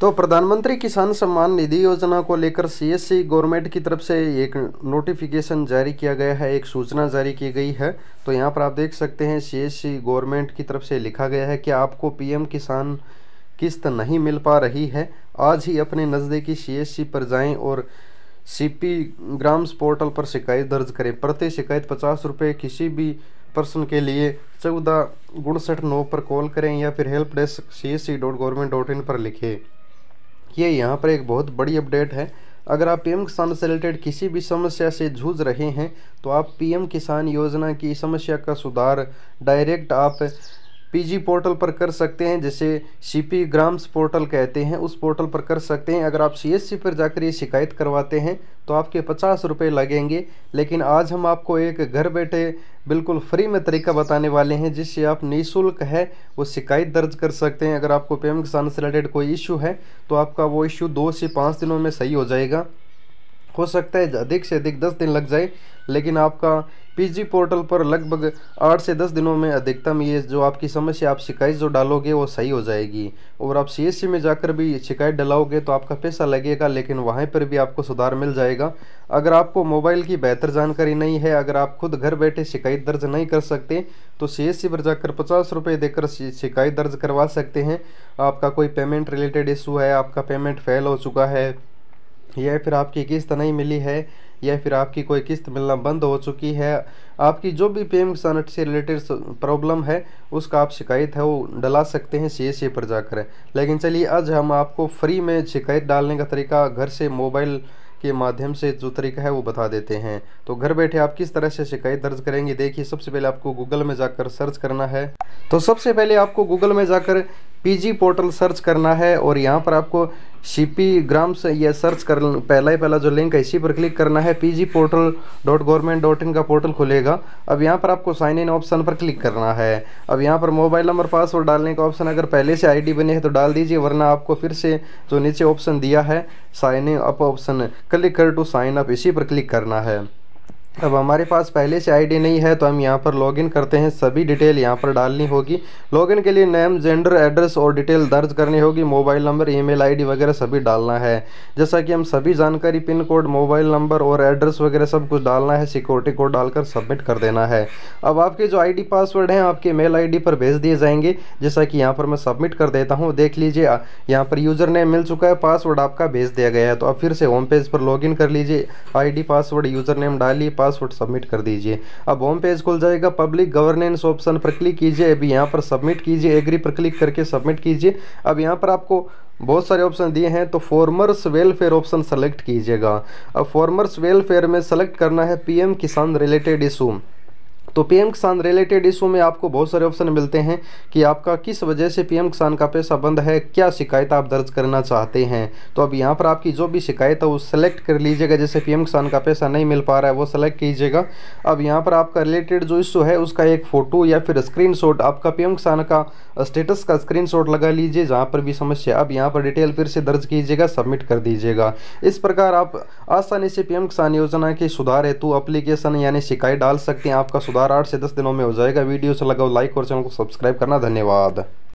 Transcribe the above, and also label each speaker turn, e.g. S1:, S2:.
S1: तो प्रधानमंत्री किसान सम्मान निधि योजना को लेकर सीएससी गवर्नमेंट की तरफ से एक नोटिफिकेशन जारी किया गया है एक सूचना जारी की गई है तो यहाँ पर आप देख सकते हैं सीएससी गवर्नमेंट की तरफ से लिखा गया है कि आपको पीएम किसान किस्त नहीं मिल पा रही है आज ही अपने नज़दीकी सीएससी पर जाएं और सीपी ग्राम्स पोर्टल पर शिकायत दर्ज करें प्रति शिकायत पचास रुपये किसी भी पर्सन के लिए चौदह गुणसठ नौ पर कॉल करें या फिर help desk C S C dot government dot in पर लिखें देखिए यहाँ पर एक बहुत बड़ी अपडेट है अगर आप पीएम किसान से रिलेटेड किसी भी समस्या से जूझ रहे हैं तो आप पीएम किसान योजना की समस्या का सुधार डायरेक्ट आप पीजी पोर्टल पर कर सकते हैं जैसे सीपी ग्राम्स पोर्टल कहते हैं उस पोर्टल पर कर सकते हैं अगर आप सीएससी पर जाकर ये शिकायत करवाते हैं तो आपके पचास रुपये लगेंगे लेकिन आज हम आपको एक घर बैठे बिल्कुल फ्री में तरीका बताने वाले हैं जिससे आप निःशुल्क है वो शिकायत दर्ज कर सकते हैं अगर आपको पेमेंट किसान से रिलेटेड कोई इशू है तो आपका वो इशू दो से पाँच दिनों में सही हो जाएगा हो सकता है अधिक से अधिक दस दिन लग जाए लेकिन आपका पीजी पोर्टल पर लगभग आठ से दस दिनों में अधिकतम ये जो आपकी समस्या आप शिकायत जो डालोगे वो सही हो जाएगी और आप सीएससी e में जाकर भी शिकायत डालोगे तो आपका पैसा लगेगा लेकिन वहाँ पर भी आपको सुधार मिल जाएगा अगर आपको मोबाइल की बेहतर जानकारी नहीं है अगर आप खुद घर बैठे शिकायत दर्ज नहीं कर सकते तो सी e पर जाकर पचास रुपये देकर शिकायत दर्ज करवा सकते हैं आपका कोई पेमेंट रिलेटेड इशू है आपका पेमेंट फेल हो चुका है या फिर आपकी किस्त नहीं मिली है या फिर आपकी कोई किस्त मिलना बंद हो चुकी है आपकी जो भी पेम सनट से रिलेटेड प्रॉब्लम है उसका आप शिकायत है वो डला सकते हैं सी पर जाकर लेकिन चलिए आज हम आपको फ्री में शिकायत डालने का तरीका घर से मोबाइल के माध्यम से जो तरीका है वो बता देते हैं तो घर बैठे आप किस तरह से शिकायत दर्ज करेंगे देखिए सबसे पहले आपको गूगल में जाकर सर्च करना है तो सबसे पहले आपको गूगल में जाकर पीजी पोर्टल सर्च करना है और यहाँ पर आपको सीपी ग्राम से यह सर्च कर पहला ही पहला जो लिंक है इसी पर क्लिक करना है PG portal dot government dot in का पोर्टल खुलेगा अब यहाँ पर आपको साइन इन ऑप्शन पर क्लिक करना है अब यहाँ पर मोबाइल नंबर पासवर्ड डालने का ऑप्शन अगर पहले से आईडी बनी है तो डाल दीजिए वरना आपको फिर से जो नीचे ऑप्शन दिया है साइन अप ऑप्शन क्लिक कर टू साइन अप इसी पर क्लिक करना है अब हमारे पास पहले से आईडी नहीं है तो हम यहाँ पर लॉगिन करते हैं सभी डिटेल यहाँ पर डालनी होगी लॉगिन के लिए नेम जेंडर एड्रेस और डिटेल दर्ज करनी होगी मोबाइल नंबर ईमेल आईडी वगैरह सभी डालना है जैसा कि हम सभी जानकारी पिन कोड मोबाइल नंबर और एड्रेस वगैरह सब कुछ डालना है सिक्योरिटी कोड डालकर सबमिट कर देना है अब आपके जो आई पासवर्ड हैं आपके मेल आई पर भेज दिए जाएंगे जैसा कि यहाँ पर मैं सबमिट कर देता हूँ देख लीजिए यहाँ पर यूज़र नेम मिल चुका है पासवर्ड आपका भेज दिया गया है तो अब फिर से होम पेज पर लॉग कर लीजिए आई पासवर्ड यूज़र नेम डालिए पासवर्ड सबमिट कर दीजिए अब होम पेज खुल जाएगा पब्लिक गवर्नेंस ऑप्शन पर क्लिक कीजिए अभी यहाँ पर सबमिट कीजिए एग्री पर क्लिक करके सबमिट कीजिए अब यहाँ पर आपको बहुत सारे ऑप्शन दिए हैं तो फॉर्मर्स वेलफेयर ऑप्शन सेलेक्ट कीजिएगा अब फॉर्मर्स वेलफेयर में सेलेक्ट करना है पीएम किसान रिलेटेड इशू तो पीएम किसान रिलेटेड इशू में आपको बहुत सारे ऑप्शन मिलते हैं कि आपका किस वजह से पीएम किसान का पैसा बंद है क्या शिकायत आप दर्ज करना चाहते हैं तो अब यहाँ पर आपकी जो भी शिकायत है वो सेलेक्ट कर लीजिएगा जैसे पीएम किसान का पैसा नहीं मिल पा रहा है वो सेलेक्ट कीजिएगा अब यहाँ पर आपका रिलेटेड जो इशू है उसका एक फ़ोटो या फिर स्क्रीन आपका पीएम किसान का स्टेटस का स्क्रीन लगा लीजिए जहाँ पर भी समस्या अब यहाँ पर डिटेल फिर से दर्ज कीजिएगा सबमिट कर दीजिएगा इस प्रकार आप आसानी से पीएम किसान योजना के सुधार हेतु अप्लीकेशन यानी शिकायत डाल सकते हैं आपका सुधार आठ से दस दिनों में हो जाएगा वीडियो से लगाओ लाइक और चैनल को सब्सक्राइब करना धन्यवाद